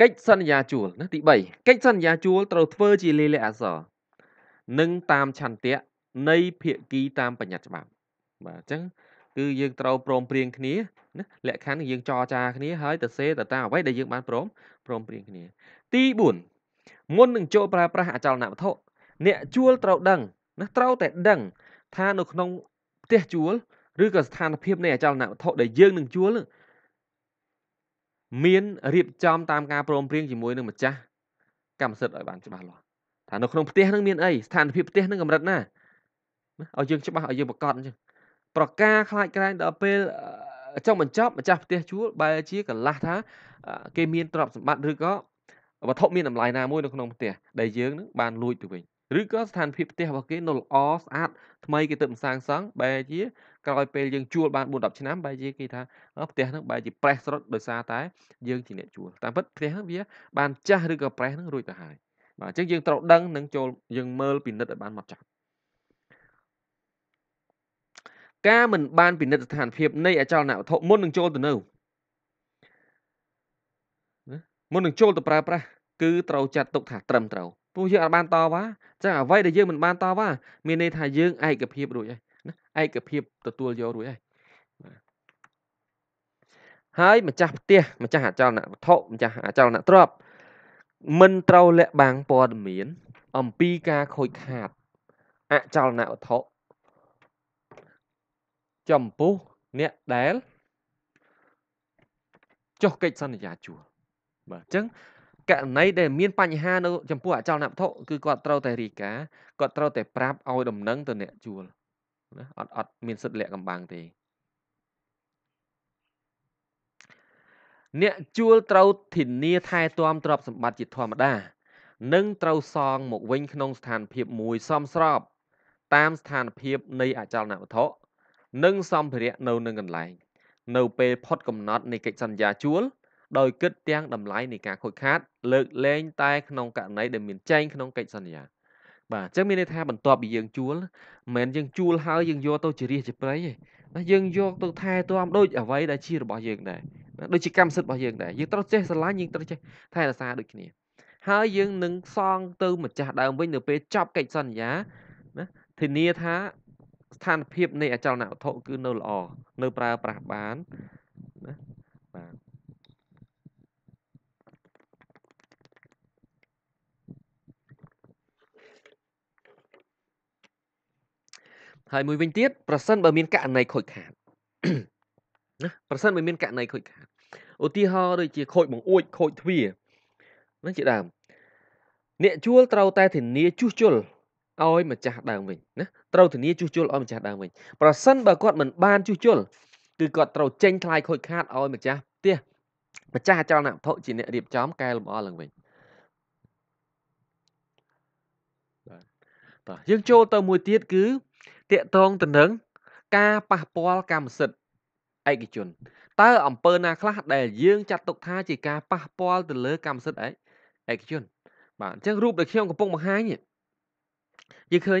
កិច្ចសន្យាជួលណាទី3កិច្ចសន្យាជួល ត្រូវធ្វើ ជាលេខលេខអក្សរនិងតាមឆន្ទៈនៃ ភាគី តាម បញ្ញត្តិច្បាប់បាទអញ្ចឹងគឺយើងត្រូវព្រមព្រៀងគ្នាណាលក្ខខណ្ឌយើងចរចាគ្នាហើយទៅសេទៅតាមអ្វីដែលយើងបានព្រមព្រមព្រៀងគ្នា ទី4មុននឹងចូលប្រើប្រាស់អចលនវត្ថុអ្នកជួលត្រូវដឹងណាត្រូវតែដឹង ថានៅក្នុងផ្ទះជួល ឬក៏ស្ថានភាពនៃអចលនវត្ថុដែលយើងនឹងជួលមានរៀបចំតាមការព្រមព្រៀងជាមួយនឹងម្ចាស់កម្មសិទ្ធិឲ្យបានច្បាស់លាស់ថានៅក្នុងផ្ទះនឹងមានអីស្ថានភាពផ្ទះនឹងកម្រិតណាឲ្យយើងច្បាស់ឲ្យយើងប្រកបអញ្ចឹងប្រការខ្លាចក្រែងដល់ពេលចង់បញ្ចប់ម្ចាស់ផ្ទះជួលបែរជាកលាស់ថាគេមានទ្រព្យសម្បត្តិឬក៏វត្ថុមានតម្លៃណាមួយនៅក្នុងផ្ទះដែលយើងនឹងបានលួចទៅវិញឬក៏ស្ថានភាពផ្ទះរបស់គេនៅល្អស្អាតថ្មីគេទើបសាងសង់បែរជាក្រោយពេលយើងជួលបាន4-10ឆ្នាំបែរជាគេថាផ្ទះហ្នឹងបែរជាប្រេះស្រុតដោយសារតែយើងជាអ្នកជួលតាមពិតផ្ទះហ្នឹងវាបានចាស់ឬក៏ប្រេះហ្នឹងរួចទៅហើយបាទអញ្ចឹងយើងត្រូវដឹងនឹងចូលយើងមើលពិនិត្យឲ្យបានមកចាស់ការមិនបានពិនិត្យស្ថានភាពនៃអចលនវត្ថុមុននឹងចូលទៅនៅមុននឹងចូលទៅប្រើប្រាស់គឺត្រូវចាត់ទុកថាត្រឹមត្រូវព្រោះយើងអាចបានតវ៉ាចឹងអ្វីដែលយើងមិនបានតវ៉ាមានន័យថាយើងឯកភាពរួចហើយណាឯកភាពទទួលយករួចហើយហើយម្ចាស់ផ្ទះម្ចាស់អចលនវត្ថុម្ចាស់អចលនទ្រព្យមិនត្រូវលាក់បាំងព័ត៌មានអំពីការខូចខាតអចលនវត្ថុចំពោះអ្នកដែលចុះកិច្ចសន្យាជួល បាទអញ្ចឹងករណីដែលមានបញ្ហានៅចំពោះអចលនវត្ថុគឺគាត់ត្រូវតែរាយការណ៍គាត់ត្រូវតែប្រាប់ឲ្យដំណឹងទៅអ្នកជួលណាអត់អត់មានសិទ្ធិលាក់កំបាំងទេអ្នកជួលត្រូវធានាថែទាំទ្រព្យសម្បត្តិជាធម្មតា និងត្រូវសងមកវិញក្នុងស្ថានភាព មួយសមស្រប តាមស្ថានភាពនៃអចលនវត្ថុនិងសម្ភារៈនៅនឹងកន្លែងនៅពេលផុតកំណត់នៃកិច្ចសន្យាជួល ដោយគិតទាំងតម្លៃនៃការខូចខាត លើកលែងតែក្នុងករណីដែលមានចែងក្នុងកិច្ចសន្យា បាទអញ្ចឹងមានន័យថាបន្ទាប់ពីយើងជួលមិនយើងជួលហើយយើងយកទៅជារាជជាប្រៃទេណាយើងយកទៅថែទាំដូចអ្វីដែលជារបស់យើងដែរដូចជាកម្មសិទ្ធិរបស់យើងដែរយើងត្រូវចេះស្រឡាញ់យើងត្រូវចេះថែរក្សាដូចគ្នាហើយយើងនឹងសង ទៅម្ចាស់ដើមវិញនៅពេលចប់កិច្ចសន្យាណាធានាថាស្ថានភាពនៃអចលនវត្ថុគឺនៅល្អនៅ ប្រើប្រាស់បានណាបាទហើយមួយវិញទៀតប្រសិនបើមានករណីខូចខាតណាប្រសិនបើមានករណីខូចខាតឧទាហរណ៍ដូចជាខូចបង្អួចខូចទ្វារហ្នឹងជាដើម អ្នកជួលត្រូវតែ ធានាជួសជុលឲ្យម្ចាស់ដើមវិញណាត្រូវធានាជួសជុលឲ្យម្ចាស់ដើមវិញប្រសិនបើគាត់មិនបានជួសជុលគឺគាត់ត្រូវចេញថ្លៃខូចខាតឲ្យម្ចាស់ផ្ទះម្ចាស់អចលនវត្ថុជាអ្នករៀបចំកែលម្អឡើងវិញបាទយើងចូលទៅមួយទៀតគឺតកតងទៅនឹង ការប៉ះពាល់កម្មសិទ្ធិឯកជន តើអង្គើណាខ្លះដែលយើងចាត់ទុកថាជាការប៉ះពាល់ទៅលើកម្មសិទ្ធិឯកជន បាទអញ្ចឹងរូបដែលខ្ញុំកំពុងបង្ហាញនេះយើងឃើញ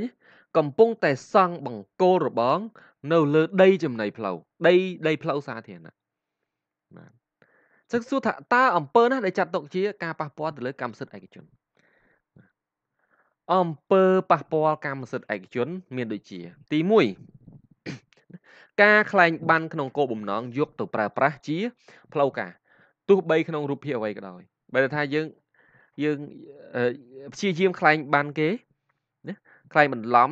កំពុងតែសង់បង្គោលរបងនៅលើដីចំណីផ្លូវដីដីផ្លូវសាធារណៈបាទចឹងសួរថាតើអង្គើណាដែលចាត់ទុកជាការប៉ះពាល់ទៅលើកម្មសិទ្ធិឯកជនអង្គើប៉ះពាល់កម្មសិទ្ធិឯកជន មានដូចជា ទី1ការខ្លែងបានក្នុងគោលបំណងយកទៅប្រើប្រាស់ជាផ្លូវការទោះបីក្នុងរូបភាពអ្វីក៏ដោយបើថាយើងយើងព្យាយាមខ្លែងបានគេណាខ្លែងបន្លំ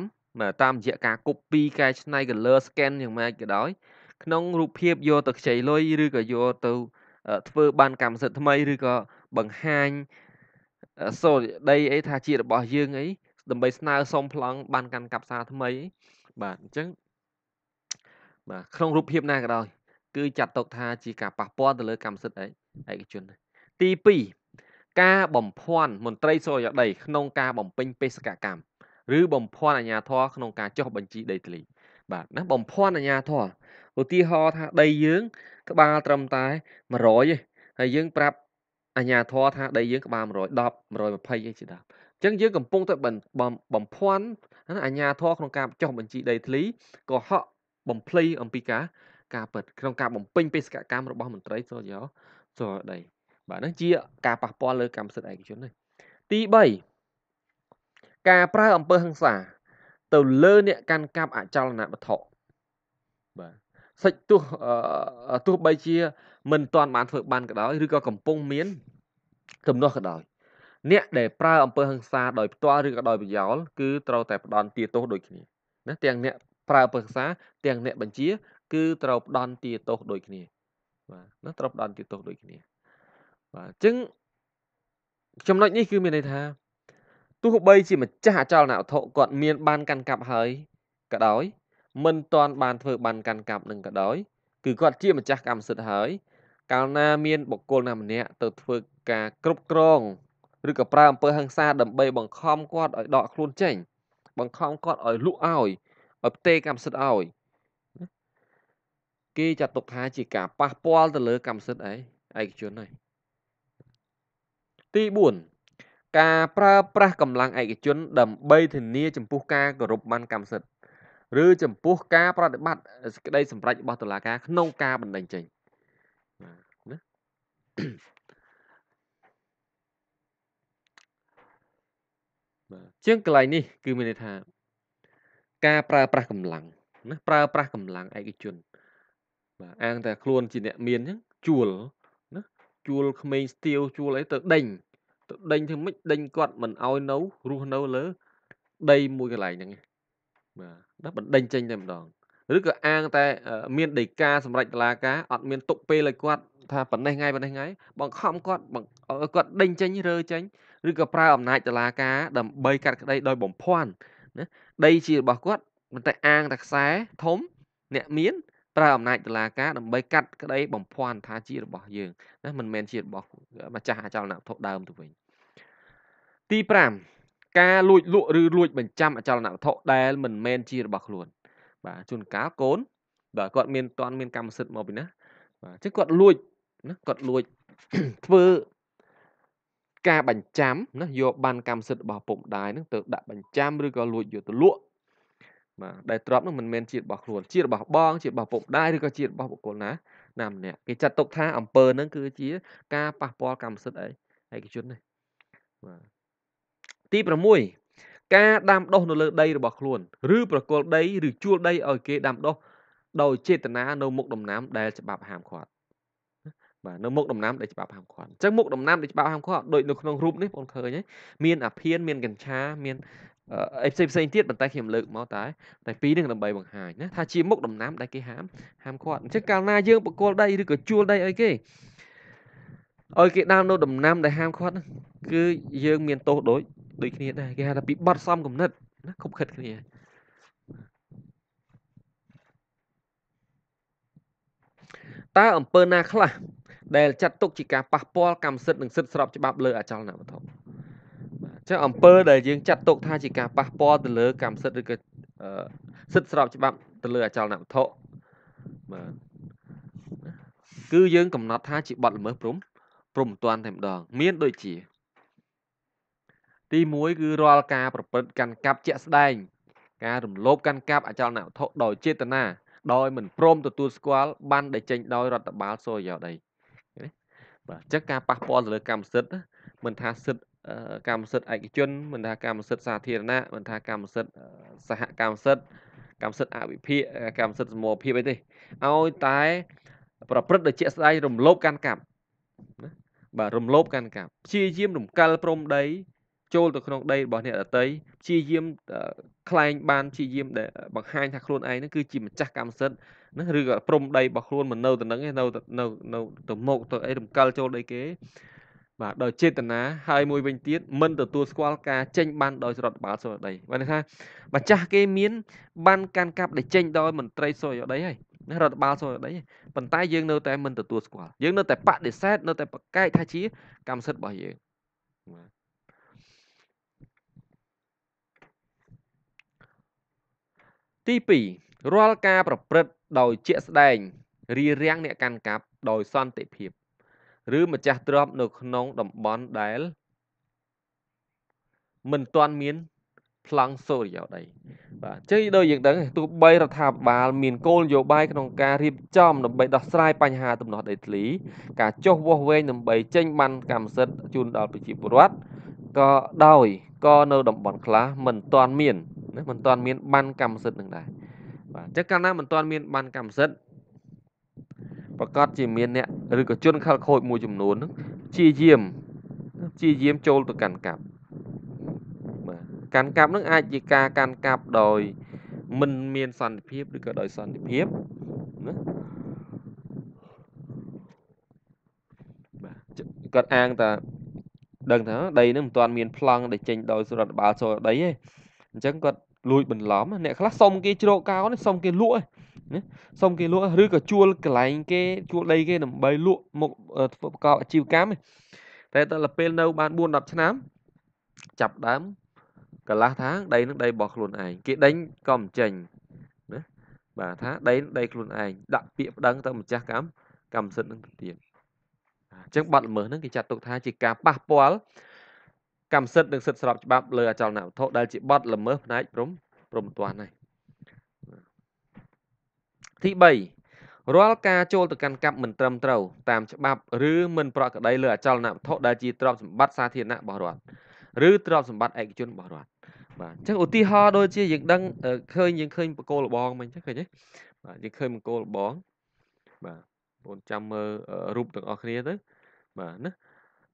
តាមរយៈការ copy កែច្នៃ color scan យ៉ាងម៉េចក៏ដោយក្នុងរូបភាពយកទៅខ្ចីលុយឬក៏យកទៅ ធ្វើបានកម្មសិទ្ធិថ្មីឬក៏បង្ហាញសូដីអីថាជារបស់យើងអីដើម្បីស្នើសុំប្លង់បានកាន់កាប់សារថ្មីបាទអញ្ចឹងបាទក្នុងរូបភាពណាក៏ដោយ គឺ ចាត់ទុកថាជាការប៉ះពាល់ទៅលើកម្មសិទ្ធិឯកជន ទី2ការបំភាន់មន្ត្រីសុរិយោដីក្នុងការបំពេញបេសកកម្មឬបំភាន់អាជ្ញាធរក្នុងការចុះបញ្ជីដីធ្លី បាទណាបំភាន់អាជ្ញាធរឧទាហរណ៍ថាដីយើងក្បាលត្រឹមតែ100ឯងហើយយើង ប្រាប់អាជ្ញាធរថាដីយើងក្បាល110 120ឯងជាដើមអញ្ចឹងយើងកំពុងតែបំភាន់អាជ្ញាធរក្នុងការចុះបញ្ជីដីធ្លីក៏ហក់បំភ្លៃអំពីការការពិតក្នុងការបំពេញបេសកកម្មរបស់មន្ត្រីសរយោសរដី បាទហ្នឹងជា ការប៉ះពាល់លើកម្មសិទ្ធិឯកជននេះទី3ការប្រើអំពើហិង្សា ទៅលើ អ្នកកាន់កាប់អចលនវត្ថុបាទសេចទោះទោះបីជាមិនទាន់បានធ្វើបានក៏ដោយឬក៏កំពុងមានទំនាស់ក៏ដោយអ្នក ដែលប្រើអំពើហិង្សាដោយផ្ទាល់ឬក៏ដោយប្រយោលគឺត្រូវតែផ្ដន់ទាទោសដូចគ្នាណាទាំងអ្នកប្រើអំពើហិង្សាទាំងអ្នកបញ្ជា គឺត្រូវផ្ដន់ទាទោសដូចគ្នាបាទណាត្រូវផ្ដន់ទាទោសដូចគ្នាបាទអញ្ចឹងចំណុចនេះគឺមានន័យថាទោះបីជាម្ចាស់អចលនវត្ថុគាត់មានបានកាន់កាប់ហើយក៏ដោយមិនទាន់បានធ្វើបានកាន់កាប់នឹងក៏ដោយគឺគាត់ជាម្ចាស់កម្មសិទ្ធិហើយកាលណាមានបុគ្គលណាម្នាក់ទៅធ្វើការគ្រប់គ្រងឬក៏ប្រើអំពើហិង្សាដើម្បីបង្ខំគាត់ឲ្យដកខ្លួនចេញបង្ខំគាត់ឲ្យលក់ឲ្យឲ្យផ្ទេរកម្មសិទ្ធិឲ្យគេចាត់ទុកថាជាការប៉ះពាល់ទៅលើកម្មសិទ្ធិឯឯកជនហើយទី4ការប្រើប្រាស់កម្លាំងឯកជនដើម្បីធានាចំពោះការគោរពបានកម្មសិទ្ធិឬចំពោះការប្រតិបត្តិសេចក្តីសម្រេចរបស់តុលាការក្នុងការបណ្តេញចេញណាជាងកន្លែងនេះគឺមានន័យថាការប្រើប្រាស់កម្លាំងណាប្រើប្រាស់កម្លាំងឯកជនបាទអាងតែខ្លួនជាអ្នកមានអញ្ចឹងជួលណាជួលក្មេងស្ទាវជួលអីទៅដេញដេញធ្វើម៉េចដេញគាត់មិនឲ្យនៅរស់នៅលើដីមួយកន្លែងហ្នឹងបាទដល់បណ្ដេញចេញតែម្ដង ឬក៏អាងតែមានដីកាសម្រាប់តឡាការអត់មានទុកពេលឲ្យគាត់ថាប៉ណ្ណេះថ្ងៃប៉ណ្ណេះថ្ងៃបង្ខំគាត់គាត់ដេញចេញរើចេញឬក៏ប្រើអំណាចតឡាការដើម្បីកាត់ក្តីដោយបំភាន់ណាដីជារបស់គាត់មិនតែអាងតែខ្សែធំអ្នកមានប្រើអំណាចតុលាការដើម្បីកាត់ក្តីបំភាន់ថាជារបស់យើងណាមិនមែនជារបស់ម្ចាស់អចលនវត្ថុដើមទៅវិញទី5ការលួចលក់ឬលួចបញ្ចាំអចលនវត្ថុដែលមិនមែនជារបស់ខ្លួន បាទជួនកាលកូនបាទគាត់មានតន់មានកម្មសិទ្ធិមកពីណាបាទចឹងគាត់លួចណាគាត់លួចធ្វើការបញ្ចាំណាយកបានកម្មសិទ្ធិរបស់ពុកម្ដាយនឹងទៅដាក់បញ្ចាំឬក៏លួចយកទៅលក់បាទដែលទ្រព្យនោះមិនមែនជារបស់ខ្លួនជារបស់បង ជារបស់ពុកម្ដាយឬក៏ជារបស់បុគ្គលណាណាម្នាក់គេចាត់ទុកថាអំពើហ្នឹងគឺជា ការប៉ះពាល់កម្មសិទ្ធិឯឯកជននេះបាទទី6ការដាំដុះនៅលើដីរបស់ខ្លួន ឬប្រគល់ដីឬជួលដីឲ្យគេដាំដុះដោយចេតនានៅមុខដំណាំ ដែលច្បាប់ហាមឃាត់បាទនៅមុខដំណាំដែលច្បាប់ហាមឃាត់អញ្ចឹងមុខដំណាំដែលច្បាប់ហាមឃាត់ដូចនៅក្នុងរូបនេះបងឃើញហើយមានអាភៀនមានកញ្ឆាមានអីផ្សេងផ្សេងទៀតប៉ុន្តែខ្ញុំលើកមកតែតែពីរនឹងដើម្បីបង្ហាញណាថាជាមុខដំណាំដែលគេហាមហាមឃាត់អញ្ចឹងកាលណាយើងបកគល់ដីឬក៏ជួលដីឲ្យគេឲ្យគេដាំនៅដំណាំ ដែលហាមឃាត់គឺ យើងមានទោសដូចដូចគ្នាដែរគេហៅថាពីបត់សំគំនិតណាខົບខិតគ្នាតើអង្គើណាខ្លះដែលចាត់ទុកជាការប៉ះពាល់កម្មសិទ្ធិនិងសិទ្ធិស្របច្បាប់ លើអចលនវត្ថុចឹងអំពើដែលយើងចាត់ទុកថាជាការប៉ះពាល់ទៅលើកម្មសិទ្ធិឬក៏សិទ្ធិស្របច្បាប់ទៅលើអចលនវត្ថុបាទគឺយើងកំណត់ថាជាបទល្មើសព្រំព្រំតាន់តែម្ដងមានដូចជាទី1គឺរាល់ការ ប្រព្រឹត្តកាន់កាប់ជាក់ស្ដែង ការរំលោភកាន់កាប់អចលនវត្ថុដោយចេតនាដោយមិនព្រមទទួលស្គាល់បានដែលចេញដោយរដ្ឋបាលសូរិយោដីបាទអញ្ចឹងការប៉ះពាល់ទៅលើ កម្មសិទ្ធិមិនថាសិទ្ធិកម្មសិទ្ធិឯកជនមិនថាកម្មសិទ្ធិសាធារណៈមិនថាកម្មសិទ្ធិសហកម្មសិទ្ធិកម្មសិទ្ធិអវិភាកកម្មសិទ្ធិសមរភាពអីទេឲ្យតែ ប្រព្រឹត្តដោយជាក់ស្ដែងរំលោភកាន់កាប់ណាបាទរំលោភកាន់កាប់ព្យាយាម រំកិលព្រំដី ចូលទៅក្នុងដីរបស់អ្នកដតីព្យាយាមខ្លែងបានព្យាយាមដែលបង្ហាញថាខ្លួនឯងហ្នឹងគឺជាម្ចាស់កម្មសិទ្ធិណាឬក៏ព្រំដីរបស់ខ្លួនមិននៅទៅនឹងឯនៅនៅទៅមុខទៅអីរំកិលចូលដីគេបាទដោយចេតនាហើយមួយវិញទៀតមិនទទួលស្គាល់ការចេញបានដោយស្រុតបាល់សូរិយបានថាម្ចាស់គេមានបានកាន់កាប់ដែលចេញដោយមន្ត្រីសូរិយហើយណារដ្ឋបាលសូរិយប៉ុន្តែយើងនៅតែមិនទទួលស្គាល់យើងនៅតែបដិសេធនៅតែប្រកែកថាជាកម្មសិទ្ធិរបស់យើងបាទទី2រាល់ការ ប្រព្រឹត្តដោយជាក់ស្ដែងរារាំងអ្នកកាន់កាប់ដោយសន្តិភាពឬម្ចាស់ទ្រព្យនៅ ក្នុងតំបន់ដែល មិនទាន់មានប្លង់សូរិយោដីបាទជ័យដូចយើងដឹងទោះបីរដ្ឋាភិបាលមានគោលនយោបាយក្នុងការរៀបចំដើម្បីដោះស្រាយបញ្ហាដំណោះដីធ្លី ការចុះវាស់វែងដើម្បី ចេញបានកម្មសិទ្ធិជូនដល់ប្រជាពលរដ្ឋក៏ដោយក៏នៅតំបន់ខ្លះមិនទាន់មានមិនទាន់មានបានកម្មសិទ្ធិនឹងដែរបាទអញ្ចឹងកាលណាមិនទាន់មានបានកម្មសិទ្ធិប្រកាសជាមានអ្នកឬក៏ជនខិលខូចមួយចំនួនហ្នឹងជាយាមជាយាម ចូល ទៅកាន់កាប់បាទកាន់កាប់ហ្នឹង អាចជាការកាន់កាប់ដោយ មិន មាន សន្តិភាពឬក៏ដោយសន្តិភាពណាបាទគាត់អាងថាដឹងថាដីនឹងមិនទាន់មានប្លង់ដែលចេញដោយសុរដ្ឋបាលចូលដីទេអញ្ចឹងគាត់លួចបន្លំអ្នកខ្លះសុំគេជ្រោកកោនេះសុំគេលក់ឯងណាសុំគេលក់ឬក៏ជួលកន្លែងគេជួលដី គេដើម្បីលក់មកធ្វើប្រកបអាជីវកម្មតែដល់ពេលនៅ បាន4 10ឆ្នាំចាប់ដើមកន្លះ tháng ដីនឹងដីរបស់ខ្លួនឯងគេដេញក៏មិនចេញណាបាទថាដីនឹងដីខ្លួនឯងដាក់ពាក្យប្តឹងទៅម្ចាស់កម្មកម្មសិទ្ធិនឹងទៅទៀតអញ្ចឹងបាត់ល្មើសហ្នឹងគេចាត់ទុកថាជាការប៉ះពាល់កម្មសិទ្ធិនិងសិទ្ធិស្របច្បាប់លើអចលនៈវត្ថុដែលជាបាត់ល្មើសផ្នែកព្រំព្រំទានហ្នឹងទី3រាល់ការចូលទៅកាន់កាប់មិនត្រឹមត្រូវតាមច្បាប់ឬមិនប្រក្រតីលើអចលនៈវត្ថុដែលជាទ្រព្យសម្បត្តិសាធារណៈរបស់រដ្ឋឬទ្រព្យសម្បត្តិឯកជនរបស់រដ្ឋបាទអញ្ចឹងឧទាហរណ៍ដូចជា យើងដឹងឃើញយើងឃើញបកគោលបងមិញអញ្ចឹងឃើញទេបាទយើងឃើញបកគោលបងបាទបងចាំមើលរូបទាំងអស់គ្នាទៅបាទណា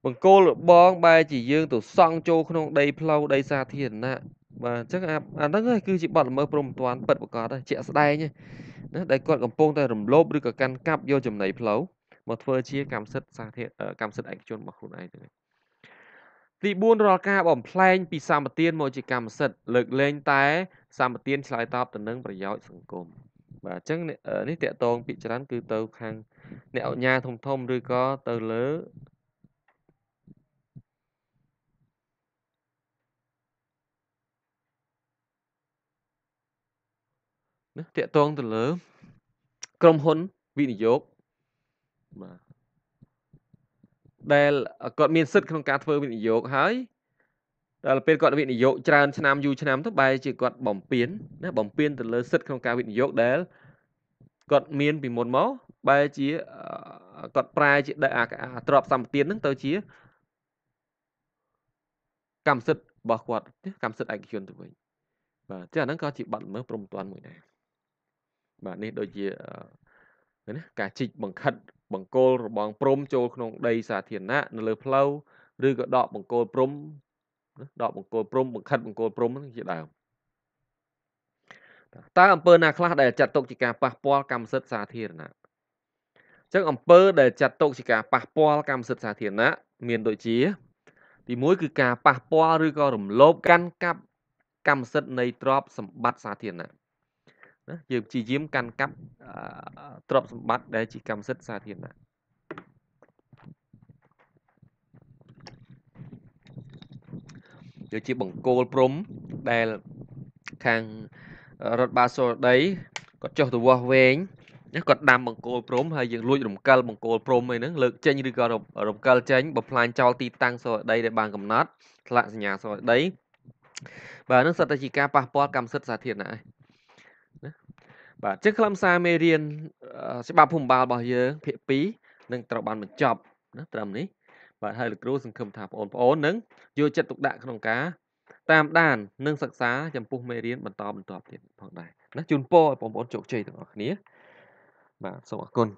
បង្គោលបងបែរជាយើងទៅសង់ចូលក្នុងដី ផ្លូវដីសាធារណៈបាទអញ្ចឹងអាហ្នឹងគឺជាបទល្មើសព្រំប្រទានពិតប្រាកដជាក់ស្ដែងណាដែលគាត់កំពុងតែរំលោភឬក៏កាន់កាប់យកចំណីផ្លូវមកធ្វើជាកម្មសិទ្ធិសាធារកម្មសិទ្ធិឯកជនរបស់ខ្លួនឯងទៅទី4រាល់ការបំផ្លែងពីសម្បទានមកជាកម្មសិទ្ធិលើកលែងតែ សម្បទានឆ្លើយតបទៅនឹងប្រយោជន៍សង្គមបាទអញ្ចឹងនេះតកតងពីច្រើនគឺទៅខាងអ្នកអញ្ញាធំធំឬក៏ទៅលើណាតកតងទៅលើ ក្រុមហ៊ុនវិនិយោគបាទដែលគាត់មានសិទ្ធិក្នុងការធ្វើវិនិយោគហើយដល់ពេលគាត់វិនិយោគច្រើនឆ្នាំយូរឆ្នាំទៅបែរជាគាត់បំពេញណាបំពេញទៅលើសិទ្ធិក្នុងការវិនិយោគដែលគាត់មាន ពីមុនមកបែរជាគាត់ប្រែជាអាទ្រព្យសម្បត្តិហ្នឹងទៅជាកម្មសិទ្ធិរបស់គាត់ កម្មសិទ្ធិឯកជនទៅវិញបាទចឹងអាហ្នឹងក៏ជាបាត់ល្មើសព្រមព្រៀងមួយដែរបាទនេះដូចជាណាការជីកបង្ខិតបង្គោលរបងព្រំចូលក្នុងដីសាធារណៈនៅលើ ផ្លូវឬក៏ដកបង្គោលព្រំដកបង្គោលព្រំបង្ខិតបង្គោលព្រំជាដើមតើអំពើណាខ្លះដែលចាត់ទុកជាការប៉ះពាល់កម្មសិទ្ធិសាធារណៈអញ្ចឹងអំពើដែលចាត់ទុកជាការប៉ះពាល់កម្មសិទ្ធិសាធារណៈមាន ដូចជា ទី1គឺការប៉ះពាល់ឬក៏រំលោភកាន់កាប់កម្មសិទ្ធិនៃទ្រព្យសម្បត្តិសាធារណៈណាយើងព្យាយាមកាន់កាប់ទ្រព្យសម្បត្តិដែលជាកម្មសិទ្ធិសាធារណៈយកជាបង្គោលព្រំដែលខាងរដ្ឋបាលសូដីគាត់ចុះទៅវាស់វែងគាត់ដាំបង្គោលព្រំហើយយើងលួចរំកិលបង្គោលព្រំអីហ្នឹងលើកចេញឬក៏រំកិលចេញបំផ្លាញចោលទីតាំងសូដីដែលបានកំណត់ឆ្លាក់សញ្ញាសូដីបាទនឹងសិតតែជាការប៉ះពាល់កម្មសិទ្ធិសាធារណៈឯងបាទជាខ្លឹមសារមេរៀនច្បាប់ភូមិបាលរបស់យើងភាគ2នឹងត្រូវបានបញ្ចប់ណាត្រឹមនេះបាទហើយលោកគ្រូសង្ឃឹមថាបងប្អូននឹងយកចិត្តទុកដាក់ក្នុងការតាមដាននិងសិក្សាចំពោះមេរៀនបន្តបន្តទៀតផងដែរណាជូនពរឲ្យបងប្អូនជោគជ័យទាំងអស់គ្នាបាទសូមអរគុណ